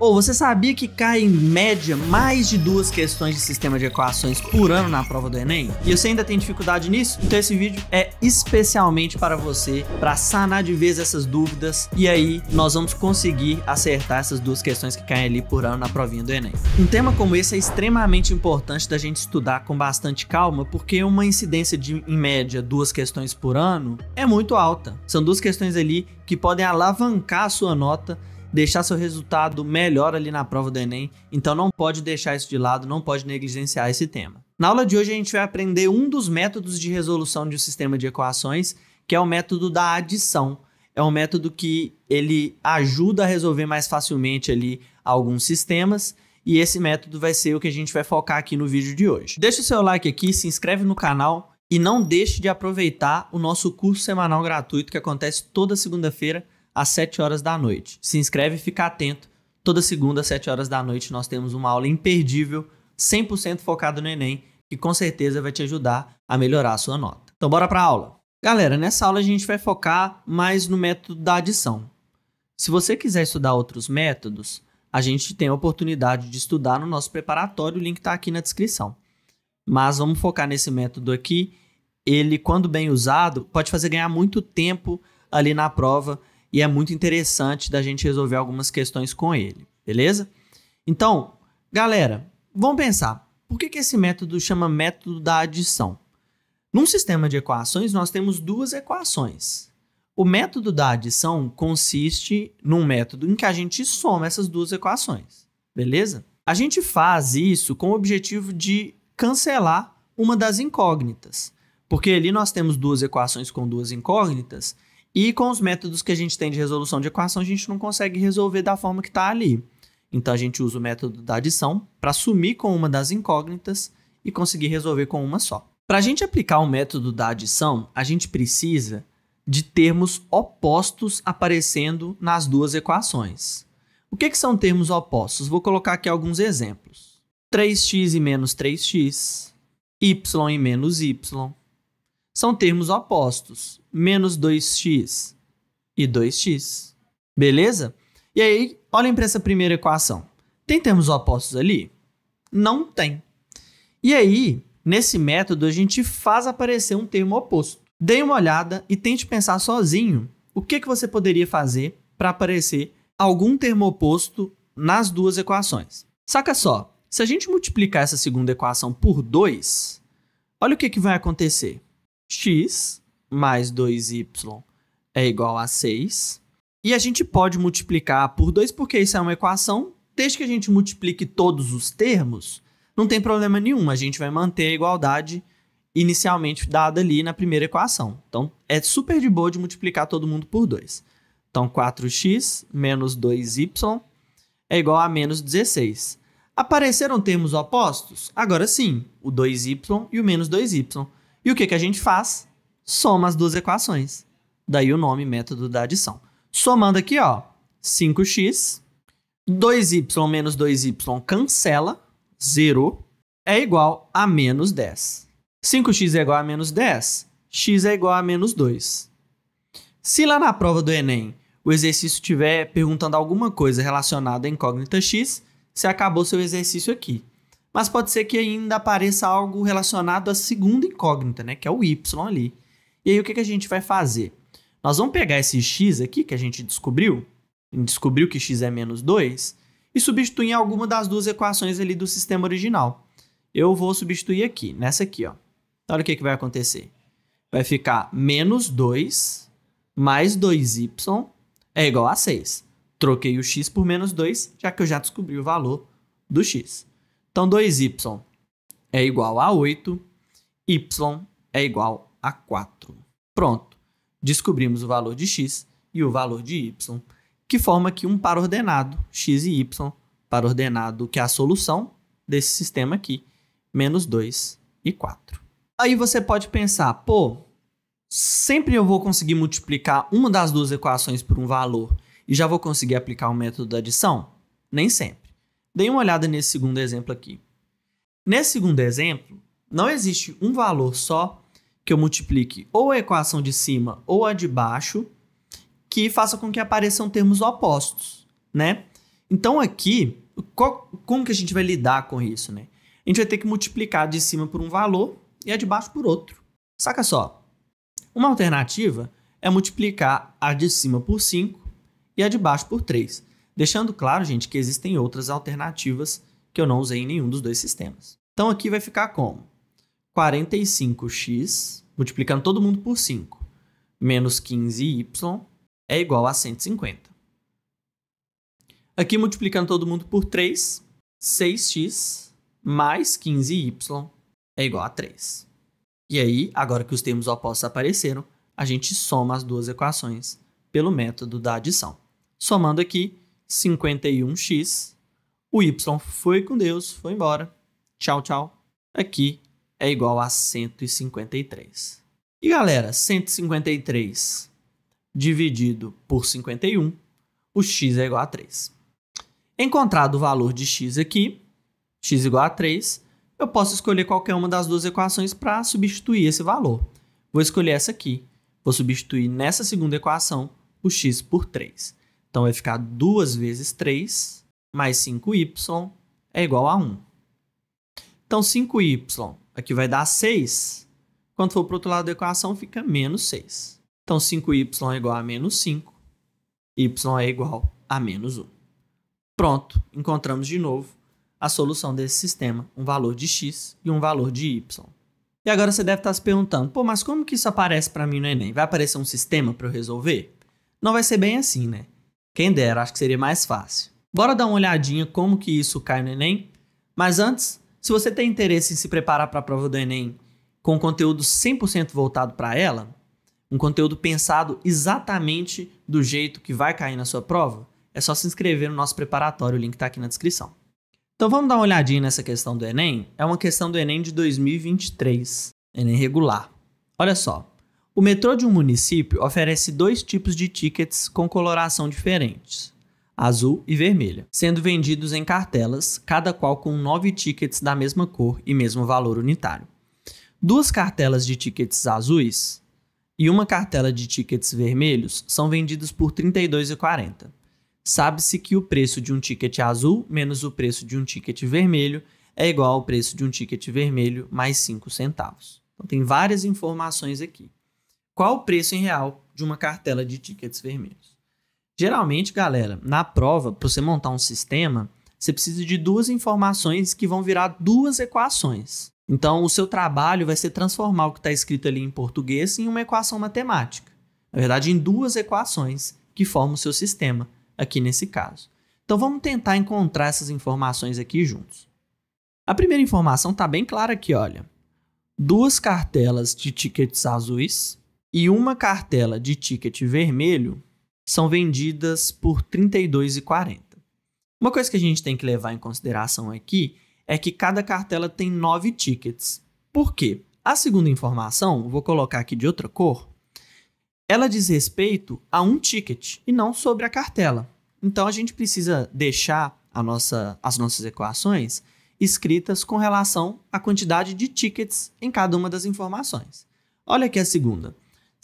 Ou oh, você sabia que cai em média mais de duas questões de sistema de equações por ano na prova do Enem? E você ainda tem dificuldade nisso? Então esse vídeo é especialmente para você, para sanar de vez essas dúvidas e aí nós vamos conseguir acertar essas duas questões que caem ali por ano na provinha do Enem. Um tema como esse é extremamente importante da gente estudar com bastante calma, porque uma incidência de em média duas questões por ano é muito alta. São duas questões ali que podem alavancar a sua nota deixar seu resultado melhor ali na prova do Enem, então não pode deixar isso de lado, não pode negligenciar esse tema. Na aula de hoje a gente vai aprender um dos métodos de resolução de um sistema de equações, que é o método da adição. É um método que ele ajuda a resolver mais facilmente ali alguns sistemas e esse método vai ser o que a gente vai focar aqui no vídeo de hoje. Deixa o seu like aqui, se inscreve no canal e não deixe de aproveitar o nosso curso semanal gratuito que acontece toda segunda-feira às 7 horas da noite. Se inscreve e fica atento. Toda segunda às 7 horas da noite nós temos uma aula imperdível, 100% focada no Enem, que com certeza vai te ajudar a melhorar a sua nota. Então bora para a aula. Galera, nessa aula a gente vai focar mais no método da adição. Se você quiser estudar outros métodos, a gente tem a oportunidade de estudar no nosso preparatório, o link está aqui na descrição. Mas vamos focar nesse método aqui. Ele, quando bem usado, pode fazer ganhar muito tempo ali na prova e é muito interessante da gente resolver algumas questões com ele, beleza? Então, galera, vamos pensar. Por que, que esse método chama método da adição? Num sistema de equações, nós temos duas equações. O método da adição consiste num método em que a gente soma essas duas equações, beleza? A gente faz isso com o objetivo de cancelar uma das incógnitas, porque ali nós temos duas equações com duas incógnitas e com os métodos que a gente tem de resolução de equação, a gente não consegue resolver da forma que está ali. Então a gente usa o método da adição para sumir com uma das incógnitas e conseguir resolver com uma só. Para a gente aplicar o método da adição, a gente precisa de termos opostos aparecendo nas duas equações. O que, que são termos opostos? Vou colocar aqui alguns exemplos. 3x e menos 3x, y e menos y, são termos opostos, menos 2x e 2x. Beleza? E aí, olhem para essa primeira equação. Tem termos opostos ali? Não tem. E aí, nesse método, a gente faz aparecer um termo oposto. Dê uma olhada e tente pensar sozinho o que, que você poderia fazer para aparecer algum termo oposto nas duas equações. Saca só, se a gente multiplicar essa segunda equação por 2, olha o que, que vai acontecer x mais 2y é igual a 6. E a gente pode multiplicar por 2, porque isso é uma equação. Desde que a gente multiplique todos os termos, não tem problema nenhum. A gente vai manter a igualdade inicialmente dada ali na primeira equação. Então, é super de boa de multiplicar todo mundo por 2. Então, 4x menos 2y é igual a menos 16. Apareceram termos opostos? Agora sim, o 2y e o menos 2y. E o que, que a gente faz? Soma as duas equações. Daí o nome método da adição. Somando aqui, ó, 5x, 2y menos 2y cancela, zero, é igual a menos 10. 5x é igual a menos 10, x é igual a menos 2. É Se lá na prova do Enem o exercício estiver perguntando alguma coisa relacionada à incógnita x, você acabou seu exercício aqui. Mas pode ser que ainda apareça algo relacionado à segunda incógnita, né? Que é o Y ali. E aí o que, que a gente vai fazer? Nós vamos pegar esse X aqui que a gente descobriu, descobriu que X é menos 2, e substituir em alguma das duas equações ali do sistema original. Eu vou substituir aqui, nessa aqui, ó. Então, olha o que, que vai acontecer. Vai ficar menos 2 mais 2y é igual a 6. Troquei o x por menos 2, já que eu já descobri o valor do x. Então, 2y é igual a 8, y é igual a 4. É Pronto. Descobrimos o valor de x e o valor de y, que forma aqui um par ordenado, x e y, par ordenado que é a solução desse sistema aqui, menos 2 e 4. Aí você pode pensar, pô, sempre eu vou conseguir multiplicar uma das duas equações por um valor e já vou conseguir aplicar o método da adição? Nem sempre. Dei uma olhada nesse segundo exemplo aqui. Nesse segundo exemplo, não existe um valor só que eu multiplique ou a equação de cima ou a de baixo que faça com que apareçam termos opostos, né? Então aqui, qual, como que a gente vai lidar com isso, né? A gente vai ter que multiplicar de cima por um valor e a de baixo por outro. Saca só. Uma alternativa é multiplicar a de cima por 5 e a de baixo por 3. Deixando claro, gente, que existem outras alternativas que eu não usei em nenhum dos dois sistemas. Então aqui vai ficar como 45x, multiplicando todo mundo por 5, menos 15y é igual a 150. Aqui multiplicando todo mundo por 3, 6x mais 15y é igual a 3. E aí, agora que os termos opostos apareceram, a gente soma as duas equações pelo método da adição. Somando aqui, 51x. O Y foi com Deus, foi embora. Tchau, tchau. Aqui é igual a 153. E galera, 153 dividido por 51, o x é igual a 3. Encontrado o valor de x aqui, x igual a 3, eu posso escolher qualquer uma das duas equações para substituir esse valor. Vou escolher essa aqui. Vou substituir nessa segunda equação o x por 3. Então vai ficar 2 vezes 3 mais 5y é igual a 1. Então 5y aqui vai dar 6. Quando for para o outro lado da equação, fica menos 6. Então 5y é igual a menos 5, y é igual a menos 1. É Pronto, encontramos de novo a solução desse sistema, um valor de x e um valor de y. E agora você deve estar se perguntando, pô, mas como que isso aparece para mim no Enem? Vai aparecer um sistema para eu resolver? Não vai ser bem assim, né? Quem dera, acho que seria mais fácil. Bora dar uma olhadinha como que isso cai no Enem? Mas antes, se você tem interesse em se preparar para a prova do Enem com conteúdo 100% voltado para ela, um conteúdo pensado exatamente do jeito que vai cair na sua prova, é só se inscrever no nosso preparatório, o link está aqui na descrição. Então vamos dar uma olhadinha nessa questão do Enem? É uma questão do Enem de 2023, Enem regular. Olha só, o metrô de um município oferece dois tipos de tickets com coloração diferentes, azul e vermelha, sendo vendidos em cartelas, cada qual com nove tickets da mesma cor e mesmo valor unitário. Duas cartelas de tickets azuis e uma cartela de tickets vermelhos são vendidos por R$ 32,40. Sabe-se que o preço de um ticket azul menos o preço de um ticket vermelho é igual ao preço de um ticket vermelho mais 5 centavos. Então tem várias informações aqui qual o preço em real de uma cartela de tickets vermelhos. Geralmente, galera, na prova, para você montar um sistema, você precisa de duas informações que vão virar duas equações. Então, o seu trabalho vai ser transformar o que está escrito ali em português em uma equação matemática. Na verdade, em duas equações que formam o seu sistema, aqui nesse caso. Então, vamos tentar encontrar essas informações aqui juntos. A primeira informação está bem clara aqui, olha. Duas cartelas de tickets azuis e uma cartela de ticket vermelho são vendidas por R$ 32,40. Uma coisa que a gente tem que levar em consideração aqui é que cada cartela tem nove tickets. Por quê? A segunda informação, vou colocar aqui de outra cor, ela diz respeito a um ticket e não sobre a cartela. Então a gente precisa deixar nossa, as nossas equações escritas com relação à quantidade de tickets em cada uma das informações. Olha aqui a segunda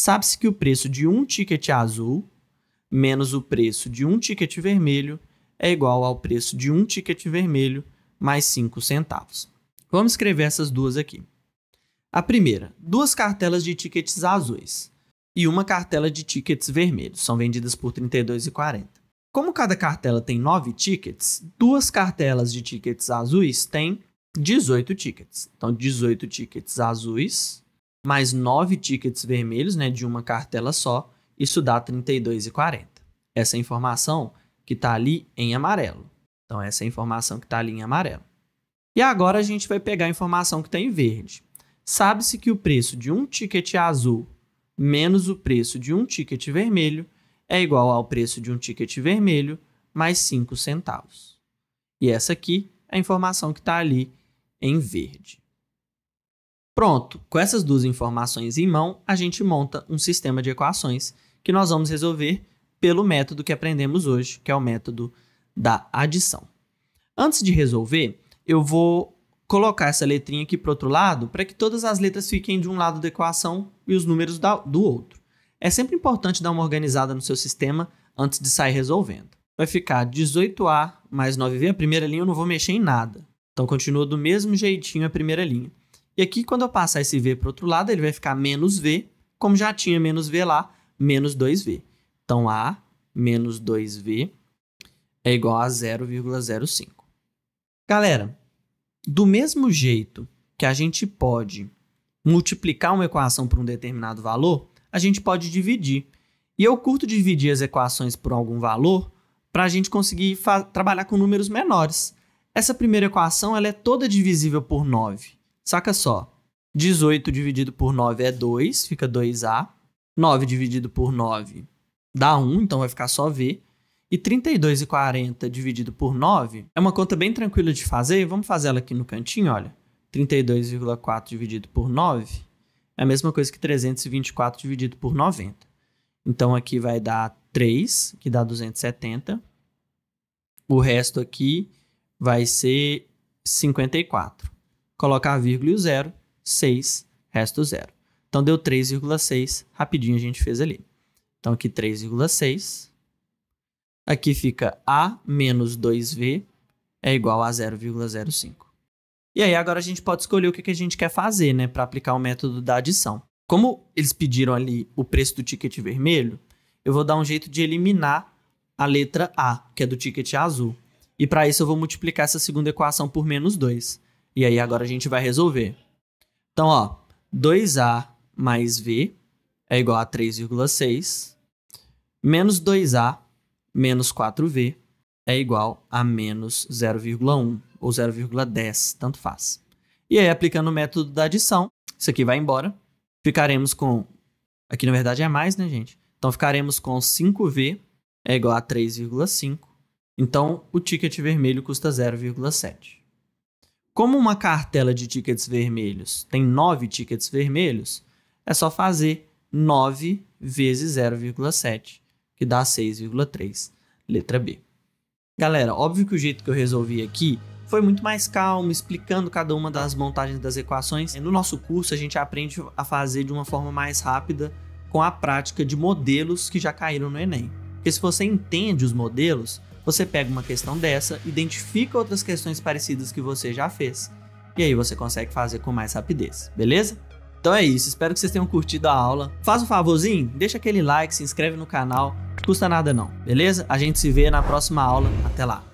sabe-se que o preço de um ticket azul menos o preço de um ticket vermelho é igual ao preço de um ticket vermelho mais 5 centavos. Vamos escrever essas duas aqui. A primeira, duas cartelas de tickets azuis e uma cartela de tickets vermelhos, são vendidas por R$ 32,40. Como cada cartela tem 9 tickets, duas cartelas de tickets azuis têm 18 tickets. Então, 18 tickets azuis mais 9 tickets vermelhos né, de uma cartela só, isso dá R$ 32,40. Essa é informação que está ali em amarelo. Então, essa é a informação que está ali em amarelo. E agora a gente vai pegar a informação que está em verde. Sabe-se que o preço de um ticket azul menos o preço de um ticket vermelho é igual ao preço de um ticket vermelho mais 5 centavos. E essa aqui é a informação que está ali em verde. Pronto, com essas duas informações em mão, a gente monta um sistema de equações que nós vamos resolver pelo método que aprendemos hoje, que é o método da adição. Antes de resolver, eu vou colocar essa letrinha aqui para o outro lado para que todas as letras fiquem de um lado da equação e os números do outro. É sempre importante dar uma organizada no seu sistema antes de sair resolvendo. Vai ficar 18A mais 9V, a primeira linha eu não vou mexer em nada. Então continua do mesmo jeitinho a primeira linha. E aqui, quando eu passar esse V para o outro lado, ele vai ficar menos V, como já tinha menos V lá, menos 2V. Então, A menos 2V é igual a 0,05. Galera, do mesmo jeito que a gente pode multiplicar uma equação por um determinado valor, a gente pode dividir. E eu curto dividir as equações por algum valor para a gente conseguir trabalhar com números menores. Essa primeira equação ela é toda divisível por 9. Saca só. 18 dividido por 9 é 2, fica 2A. 9 dividido por 9 dá 1, então vai ficar só V. E 32 e 40 dividido por 9 é uma conta bem tranquila de fazer. Vamos fazer ela aqui no cantinho, olha. 32,4 dividido por 9 é a mesma coisa que 324 dividido por 90. Então aqui vai dar 3, que dá 270. O resto aqui vai ser 54 colocar a vírgula e o zero, 6, resto zero. Então, deu 3,6, rapidinho a gente fez ali. Então, aqui 3,6. Aqui fica A menos 2V é igual a 0,05. E aí, agora a gente pode escolher o que, que a gente quer fazer, né, para aplicar o método da adição. Como eles pediram ali o preço do ticket vermelho, eu vou dar um jeito de eliminar a letra A, que é do ticket azul. E para isso, eu vou multiplicar essa segunda equação por menos 2. E aí agora a gente vai resolver. Então, ó, 2a mais v é igual a 3,6 menos 2a menos 4v é igual a menos 0,1 ou 0,10, tanto faz. E aí, aplicando o método da adição, isso aqui vai embora. Ficaremos com. Aqui na verdade é mais, né, gente? Então ficaremos com 5v é igual a 3,5. Então o ticket vermelho custa 0,7. Como uma cartela de tickets vermelhos tem nove tickets vermelhos, é só fazer 9 vezes 0,7, que dá 6,3, letra B. Galera, óbvio que o jeito que eu resolvi aqui foi muito mais calmo, explicando cada uma das montagens das equações. No nosso curso, a gente aprende a fazer de uma forma mais rápida com a prática de modelos que já caíram no Enem. Porque se você entende os modelos, você pega uma questão dessa, identifica outras questões parecidas que você já fez, e aí você consegue fazer com mais rapidez, beleza? Então é isso, espero que vocês tenham curtido a aula. Faz um favorzinho, deixa aquele like, se inscreve no canal, custa nada não, beleza? A gente se vê na próxima aula, até lá.